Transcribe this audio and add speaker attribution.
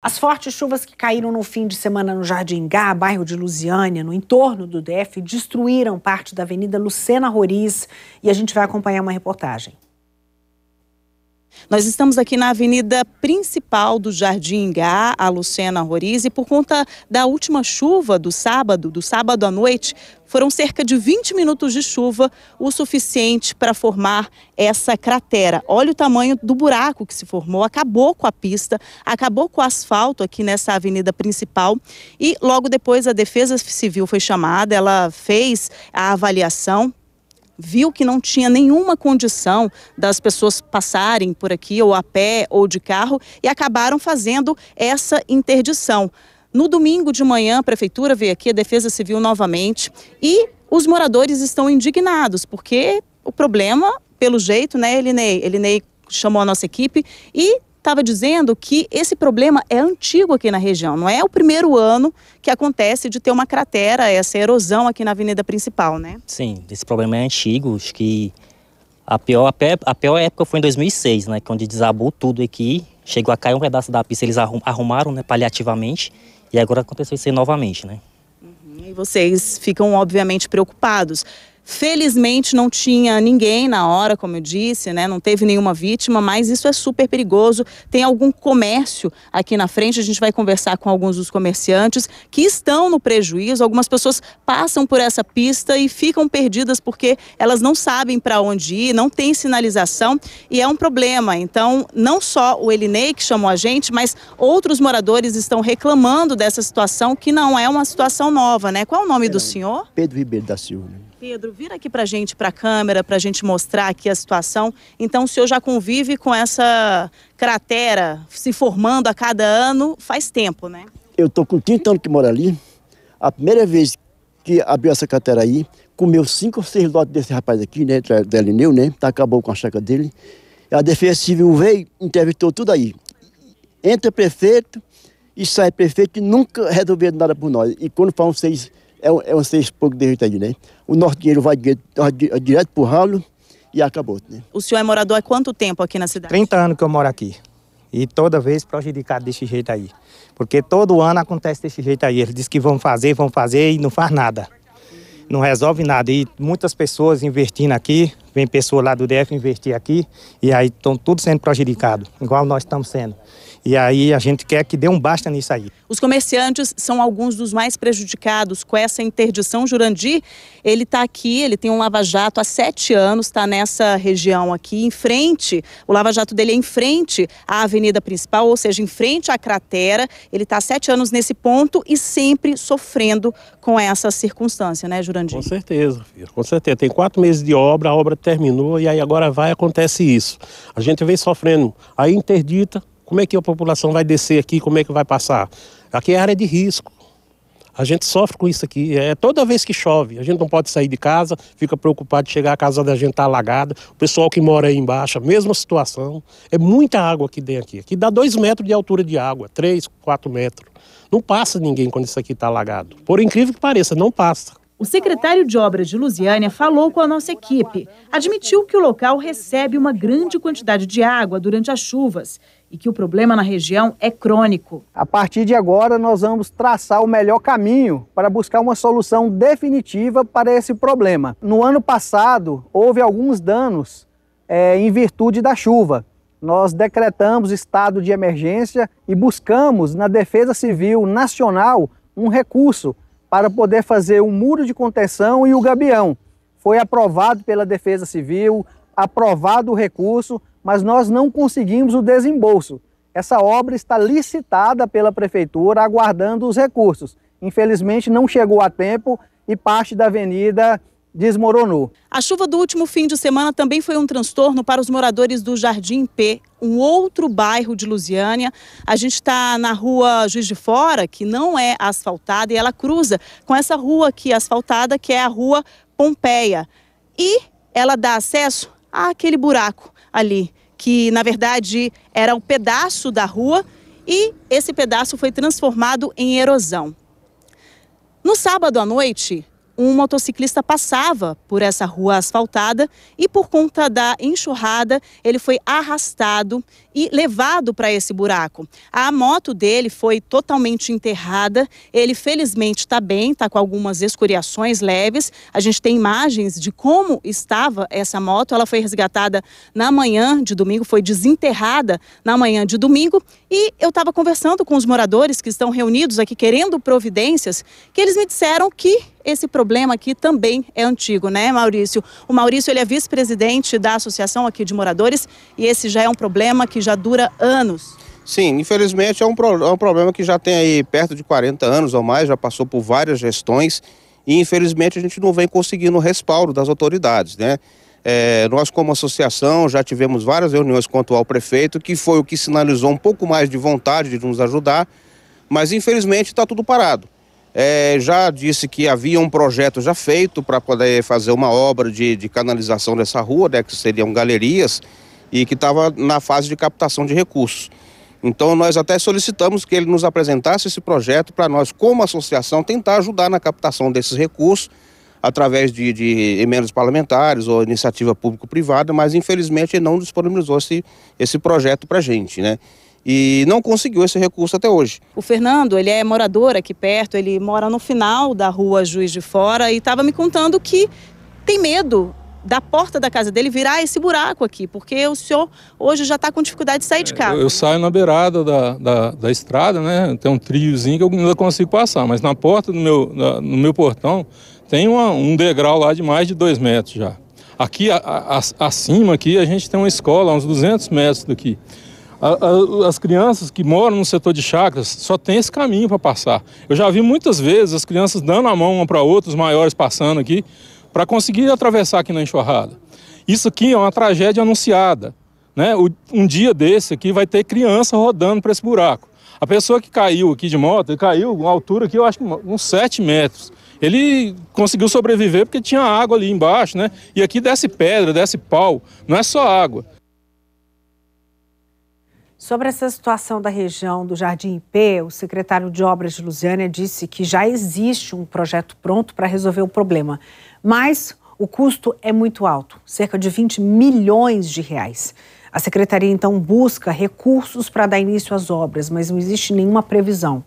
Speaker 1: As fortes chuvas que caíram no fim de semana no Jardim Gá, bairro de Lusiânia, no entorno do DF, destruíram parte da Avenida Lucena Roriz e a gente vai acompanhar uma reportagem. Nós estamos aqui na avenida principal do Jardim Gá, a Luciana Roriz, e por conta da última chuva do sábado, do sábado à noite, foram cerca de 20 minutos de chuva, o suficiente para formar essa cratera. Olha o tamanho do buraco que se formou, acabou com a pista, acabou com o asfalto aqui nessa avenida principal. E logo depois a Defesa Civil foi chamada, ela fez a avaliação viu que não tinha nenhuma condição das pessoas passarem por aqui, ou a pé, ou de carro, e acabaram fazendo essa interdição. No domingo de manhã, a prefeitura veio aqui, a Defesa Civil novamente, e os moradores estão indignados, porque o problema, pelo jeito, né, Elinei? Elinei chamou a nossa equipe e estava dizendo que esse problema é antigo aqui na região. Não é o primeiro ano que acontece de ter uma cratera, essa erosão aqui na avenida principal, né? Sim, esse problema é antigo. Acho que a pior, a pior época foi em 2006, né? Quando desabou tudo aqui. Chegou a cair um pedaço da pista, eles arrumaram né, paliativamente. E agora aconteceu isso novamente, né? Uhum, e vocês ficam, obviamente, preocupados. Felizmente não tinha ninguém na hora, como eu disse, né? Não teve nenhuma vítima, mas isso é super perigoso. Tem algum comércio aqui na frente, a gente vai conversar com alguns dos comerciantes que estão no prejuízo. Algumas pessoas passam por essa pista e ficam perdidas porque elas não sabem para onde ir, não tem sinalização e é um problema. Então, não só o Elinei que chamou a gente, mas outros moradores estão reclamando dessa situação que não é uma situação nova, né? Qual é o nome é, do senhor? Pedro Ribeiro da Silva. Né? Pedro, vira aqui para gente, para a câmera, para a gente mostrar aqui a situação. Então, o senhor já convive com essa cratera se formando a cada ano faz tempo, né? Eu estou com 30 anos que moro ali. A primeira vez que abriu essa cratera aí, comeu cinco ou seis lotes desse rapaz aqui, né? Da Lineu, né? Tá, acabou com a chácara dele. A Defesa Civil veio, interventou tudo aí. Entra prefeito e sai prefeito e nunca resolveu nada por nós. E quando falam seis é um, é um senso pouco desse aí, né? O nosso dinheiro vai direto, direto pro ralo e acabou, né? O senhor é morador há quanto tempo aqui na cidade? 30 anos que eu moro aqui. E toda vez prejudicado desse jeito aí. Porque todo ano acontece desse jeito aí. Eles dizem que vão fazer, vão fazer e não faz nada. Não resolve nada. E muitas pessoas investindo aqui, vem pessoa lá do DF investir aqui e aí estão todos sendo prejudicados, igual nós estamos sendo. E aí a gente quer que dê um basta nisso aí. Os comerciantes são alguns dos mais prejudicados com essa interdição. Jurandir, ele está aqui, ele tem um lava-jato há sete anos, está nessa região aqui, em frente, o lava-jato dele é em frente à avenida principal, ou seja, em frente à cratera. Ele está há sete anos nesse ponto e sempre sofrendo com essa circunstância, né, Jurandir? Com certeza, filho. com certeza. Tem quatro meses de obra, a obra terminou e aí agora vai acontece isso. A gente vem sofrendo. a interdita, como é que a população vai descer aqui, como é que vai passar? Aqui é área de risco. A gente sofre com isso aqui. É toda vez que chove, a gente não pode sair de casa, fica preocupado de chegar a casa da gente tá alagada. O pessoal que mora aí embaixo, a mesma situação. É muita água que tem aqui. Aqui dá dois metros de altura de água, três, quatro metros. Não passa ninguém quando isso aqui está alagado. Por incrível que pareça, não passa. O secretário de Obras de Lusiânia falou com a nossa equipe. Admitiu que o local recebe uma grande quantidade de água durante as chuvas e que o problema na região é crônico. A partir de agora, nós vamos traçar o melhor caminho para buscar uma solução definitiva para esse problema. No ano passado, houve alguns danos é, em virtude da chuva. Nós decretamos estado de emergência e buscamos na Defesa Civil Nacional um recurso para poder fazer um muro de contenção e o gabião. Foi aprovado pela Defesa Civil, aprovado o recurso, mas nós não conseguimos o desembolso. Essa obra está licitada pela prefeitura, aguardando os recursos. Infelizmente não chegou a tempo e parte da avenida desmoronou. A chuva do último fim de semana também foi um transtorno para os moradores do Jardim P, um outro bairro de Lusiânia. A gente está na rua Juiz de Fora, que não é asfaltada, e ela cruza com essa rua aqui asfaltada, que é a Rua Pompeia. E ela dá acesso àquele buraco ali, que na verdade era um pedaço da rua, e esse pedaço foi transformado em erosão. No sábado à noite, um motociclista passava por essa rua asfaltada e, por conta da enxurrada, ele foi arrastado e levado para esse buraco. A moto dele foi totalmente enterrada. Ele felizmente está bem, está com algumas escoriações leves. A gente tem imagens de como estava essa moto. Ela foi resgatada na manhã de domingo, foi desenterrada na manhã de domingo. E eu estava conversando com os moradores que estão reunidos aqui querendo providências, que eles me disseram que esse problema aqui também é antigo, né, Maurício? O Maurício ele é vice-presidente da associação aqui de moradores e esse já é um problema que já já dura anos. Sim, infelizmente é um, é um problema que já tem aí perto de 40 anos ou mais, já passou por várias gestões e infelizmente a gente não vem conseguindo o respaldo das autoridades, né? É, nós como associação já tivemos várias reuniões quanto ao prefeito, que foi o que sinalizou um pouco mais de vontade de nos ajudar, mas infelizmente está tudo parado. É, já disse que havia um projeto já feito para poder fazer uma obra de, de canalização dessa rua, né, que seriam galerias, e que estava na fase de captação de recursos. Então, nós até solicitamos que ele nos apresentasse esse projeto para nós, como associação, tentar ajudar na captação desses recursos através de, de emendas parlamentares ou iniciativa público-privada, mas infelizmente ele não disponibilizou esse, esse projeto para a gente, né? E não conseguiu esse recurso até hoje. O Fernando, ele é morador aqui perto, ele mora no final da rua Juiz de Fora e estava me contando que tem medo da porta da casa dele virar esse buraco aqui, porque o senhor hoje já está com dificuldade de sair de é, casa. Eu, eu saio na beirada da, da, da, estrada, né? Tem um triozinho que eu ainda consigo passar, mas na porta do meu, no meu portão tem uma, um degrau lá de mais de dois metros já. Aqui a, a, acima aqui a gente tem uma escola, uns 200 metros daqui. A, as crianças que moram no setor de chacras só tem esse caminho para passar. Eu já vi muitas vezes as crianças dando a mão uma para outra, os maiores passando aqui para conseguir atravessar aqui na enxurrada. Isso aqui é uma tragédia anunciada. Né? Um dia desse aqui vai ter criança rodando para esse buraco. A pessoa que caiu aqui de moto, ele caiu uma altura aqui, eu acho uns 7 metros. Ele conseguiu sobreviver porque tinha água ali embaixo, né? E aqui desce pedra, desce pau, não é só água. Sobre essa situação da região do Jardim IP, o secretário de Obras de Lusiânia disse que já existe um projeto pronto para resolver o problema. Mas o custo é muito alto, cerca de 20 milhões de reais. A secretaria então busca recursos para dar início às obras, mas não existe nenhuma previsão.